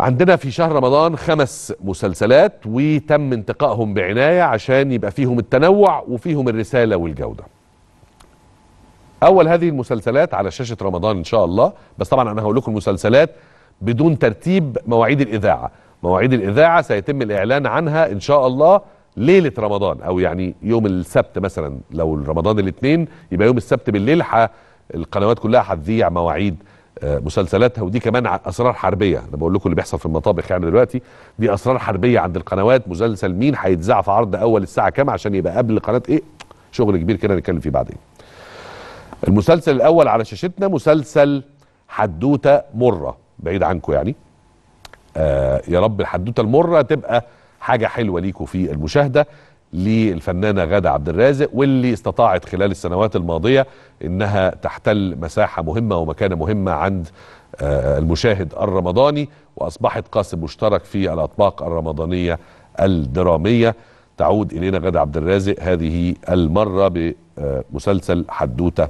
عندنا في شهر رمضان خمس مسلسلات وتم انتقائهم بعناية عشان يبقى فيهم التنوع وفيهم الرسالة والجودة أول هذه المسلسلات على شاشة رمضان إن شاء الله بس طبعا أنا هقول لكم المسلسلات بدون ترتيب مواعيد الإذاعة مواعيد الإذاعة سيتم الإعلان عنها إن شاء الله ليلة رمضان أو يعني يوم السبت مثلا لو رمضان الاثنين يبقى يوم السبت بالليل القنوات كلها هتذيع مواعيد آه، مسلسلاتها ودي كمان اسرار حربيه انا بقول لكم اللي بيحصل في المطابخ يعني دلوقتي دي اسرار حربيه عند القنوات مسلسل مين هيتذاع في عرض اول الساعه كام عشان يبقى قبل قناه ايه شغل كبير كده نتكلم فيه بعدين المسلسل الاول على شاشتنا مسلسل حدوته مره بعيد عنكم يعني آه يا رب الحدوته المره تبقى حاجه حلوه ليكوا في المشاهده للفنانه غاده عبد الرازق واللي استطاعت خلال السنوات الماضيه انها تحتل مساحه مهمه ومكانه مهمه عند آه، المشاهد الرمضاني واصبحت قاسم مشترك في الاطباق الرمضانيه الدراميه تعود الينا غاده عبد الرازق هذه المره بمسلسل حدوته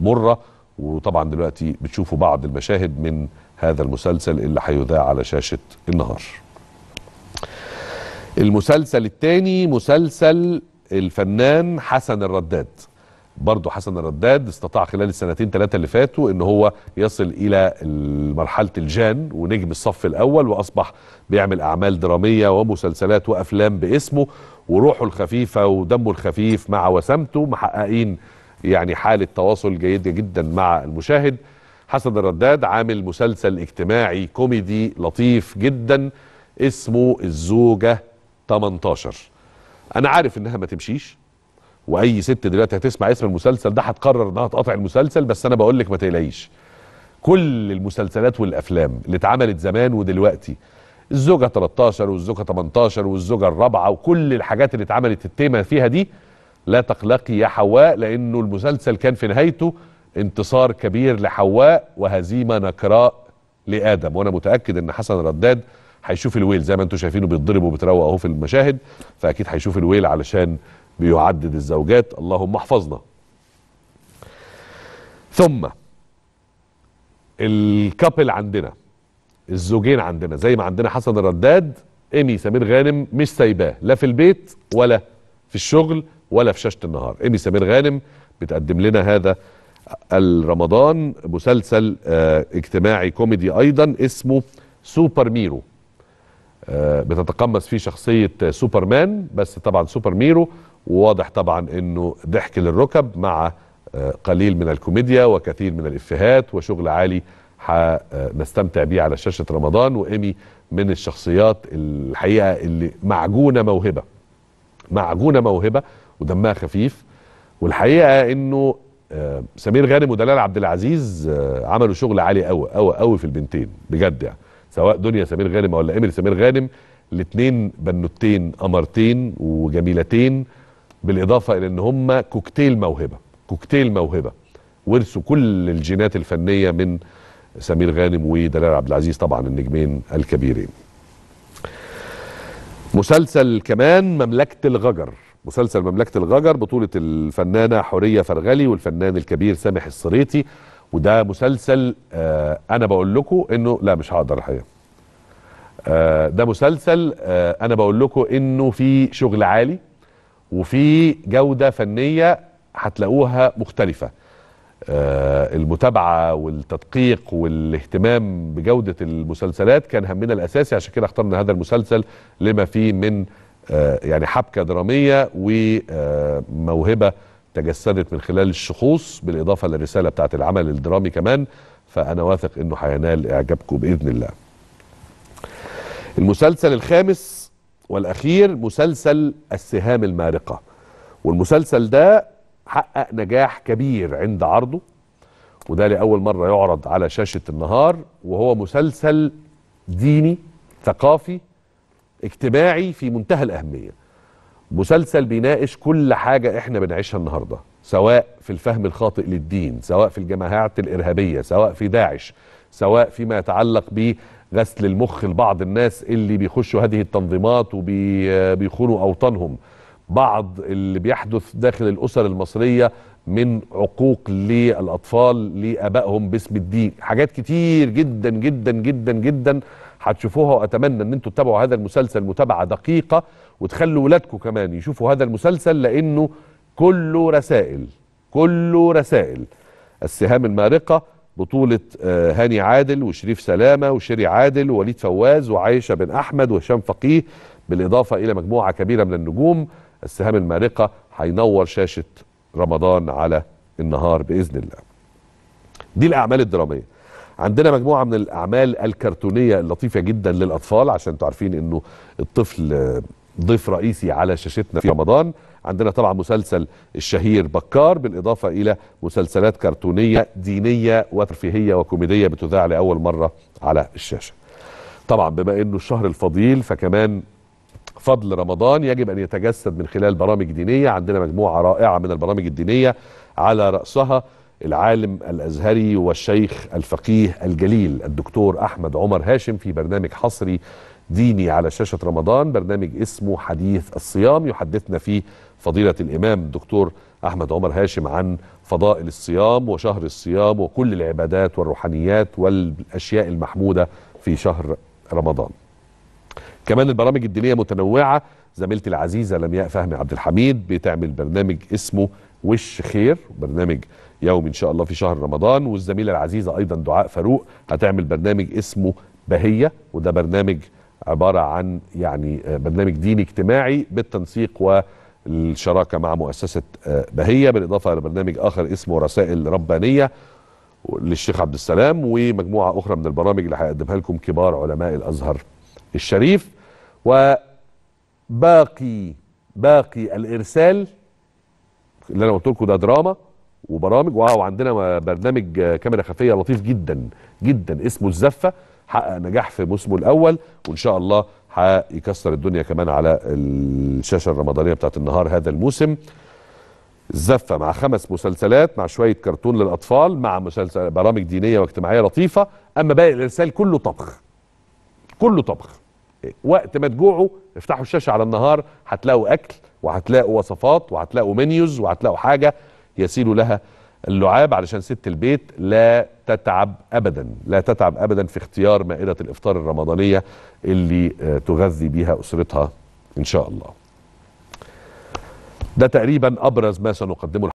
مره وطبعا دلوقتي بتشوفوا بعض المشاهد من هذا المسلسل اللي هيذاع على شاشه النهار المسلسل الثاني مسلسل الفنان حسن الرداد برضه حسن الرداد استطاع خلال السنتين ثلاثة اللي فاتوا ان هو يصل الى مرحلة الجان ونجم الصف الاول واصبح بيعمل اعمال درامية ومسلسلات وافلام باسمه وروحه الخفيفة ودمه الخفيف مع وسامته محققين يعني حالة تواصل جيدة جدا مع المشاهد حسن الرداد عامل مسلسل اجتماعي كوميدي لطيف جدا اسمه الزوجة 18 انا عارف انها ما تمشيش واي ست دلوقتي هتسمع اسم المسلسل ده هتقرر انها تقطع المسلسل بس انا بقول لك ما تقلقيش كل المسلسلات والافلام اللي اتعملت زمان ودلوقتي الزوجه 13 والزوجه 18 والزوجه الرابعه وكل الحاجات اللي اتعملت التيمه فيها دي لا تقلقي يا حواء لانه المسلسل كان في نهايته انتصار كبير لحواء وهزيمه نكراء لادم وانا متاكد ان حسن رداد هيشوف الويل زي ما انتم شايفينه بيتضرب وبتروق اهو في المشاهد فاكيد هيشوف الويل علشان بيعدد الزوجات اللهم احفظنا ثم الكابل عندنا الزوجين عندنا زي ما عندنا حسن الرداد ايمي سمير غانم مش سايباه لا في البيت ولا في الشغل ولا في شاشه النهار ايمي سمير غانم بتقدم لنا هذا الرمضان مسلسل آه، اجتماعي كوميدي ايضا اسمه سوبر ميرو آه، بتتقمص فيه شخصيه سوبرمان بس طبعا سوبر ميرو وواضح طبعا انه ضحك للركب مع آه، قليل من الكوميديا وكثير من الافيهات وشغل عالي هنستمتع بيه على شاشه رمضان وايمي من الشخصيات الحقيقه اللي معجونه موهبه معجونه موهبه ودمها خفيف والحقيقه انه آه، سمير غانم ودلال عبد العزيز عملوا شغل عالي قوي قوي قوي في البنتين بجد يعني سواء دنيا سمير غانم ولا امير سمير غانم الاثنين بنوتين قمرتين وجميلتين بالاضافه الى ان هم كوكتيل موهبه كوكتيل موهبه ورثوا كل الجينات الفنيه من سمير غانم ودلال عبد العزيز طبعا النجمين الكبيرين مسلسل كمان مملكه الغجر مسلسل مملكه الغجر بطوله الفنانه حوريه فرغلي والفنان الكبير سامح الصريتي وده مسلسل آه انا بقول لكم انه لا مش هقدر الحقيقه آه ده مسلسل آه انا بقول لكم انه في شغل عالي وفي جوده فنيه هتلاقوها مختلفه آه المتابعه والتدقيق والاهتمام بجوده المسلسلات كان همنا الاساسي عشان كده اخترنا هذا المسلسل لما فيه من آه يعني حبكه دراميه وموهبه آه، تجسدت من خلال الشخوص بالاضافه للرساله بتاعت العمل الدرامي كمان فانا واثق انه هينال اعجابكم باذن الله. المسلسل الخامس والاخير مسلسل السهام المارقه. والمسلسل ده حقق نجاح كبير عند عرضه وده لاول مره يعرض على شاشه النهار وهو مسلسل ديني ثقافي اجتماعي في منتهى الاهميه. مسلسل بيناقش كل حاجة احنا بنعيشها النهاردة سواء في الفهم الخاطئ للدين سواء في الجماعات الإرهابية سواء في داعش سواء فيما يتعلق بغسل المخ لبعض الناس اللي بيخشوا هذه التنظيمات وبيخونوا أوطانهم بعض اللي بيحدث داخل الأسر المصرية من عقوق للأطفال لأبائهم باسم الدين حاجات كتير جدا جدا جدا جدا هتشوفوها واتمنى ان انتم تتابعوا هذا المسلسل متابعه دقيقه وتخلوا ولادكم كمان يشوفوا هذا المسلسل لانه كله رسائل كله رسائل السهام المارقه بطولة آه، هاني عادل وشريف سلامة وشيري عادل ووليد فواز وعايشة بن أحمد وهشام فقيه بالإضافة إلى مجموعة كبيرة من النجوم السهام المارقة هينور شاشة رمضان على النهار بإذن الله دي الأعمال الدرامية عندنا مجموعه من الاعمال الكرتونيه اللطيفه جدا للاطفال عشان انتوا عارفين انه الطفل ضيف رئيسي على شاشتنا في رمضان عندنا طبعا مسلسل الشهير بكار بالاضافه الى مسلسلات كرتونيه دينيه وترفيهيه وكوميديه بتذاع لاول مره على الشاشه طبعا بما انه الشهر الفضيل فكمان فضل رمضان يجب ان يتجسد من خلال برامج دينيه عندنا مجموعه رائعه من البرامج الدينيه على راسها العالم الازهري والشيخ الفقيه الجليل الدكتور احمد عمر هاشم في برنامج حصري ديني على شاشه رمضان برنامج اسمه حديث الصيام يحدثنا فيه فضيله الامام الدكتور احمد عمر هاشم عن فضائل الصيام وشهر الصيام وكل العبادات والروحانيات والاشياء المحموده في شهر رمضان كمان البرامج الدينيه متنوعه زميلتي العزيزه لمياء فهمي عبد الحميد بتعمل برنامج اسمه وش خير برنامج يومي ان شاء الله في شهر رمضان والزميله العزيزه ايضا دعاء فاروق هتعمل برنامج اسمه بهيه وده برنامج عباره عن يعني برنامج ديني اجتماعي بالتنسيق و الشراكه مع مؤسسه بهيه بالاضافه لبرنامج اخر اسمه رسائل ربانيه للشيخ عبد السلام ومجموعه اخرى من البرامج اللي هيقدمها لكم كبار علماء الازهر الشريف وباقي باقي الارسال اللي انا قلت لكم ده دراما وبرامج وعندنا برنامج كاميرا خفيه لطيف جدا جدا اسمه الزفه حقق نجاح في موسمه الاول وان شاء الله هيكسر الدنيا كمان على الشاشه الرمضانيه بتاعت النهار هذا الموسم الزفه مع خمس مسلسلات مع شويه كرتون للاطفال مع مسلسل برامج دينيه واجتماعيه لطيفه اما باقي الارسال كله طبخ كله طبخ وقت ما تجوعوا افتحوا الشاشه على النهار هتلاقوا اكل وهتلاقوا وصفات وهتلاقوا منيوز وهتلاقوا حاجه يسيل لها اللعاب علشان ست البيت لا تتعب ابدا لا تتعب ابدا في اختيار مائده الافطار الرمضانيه اللي آه، تغذي بها اسرتها ان شاء الله ده تقريبا ابرز ما سنقدمه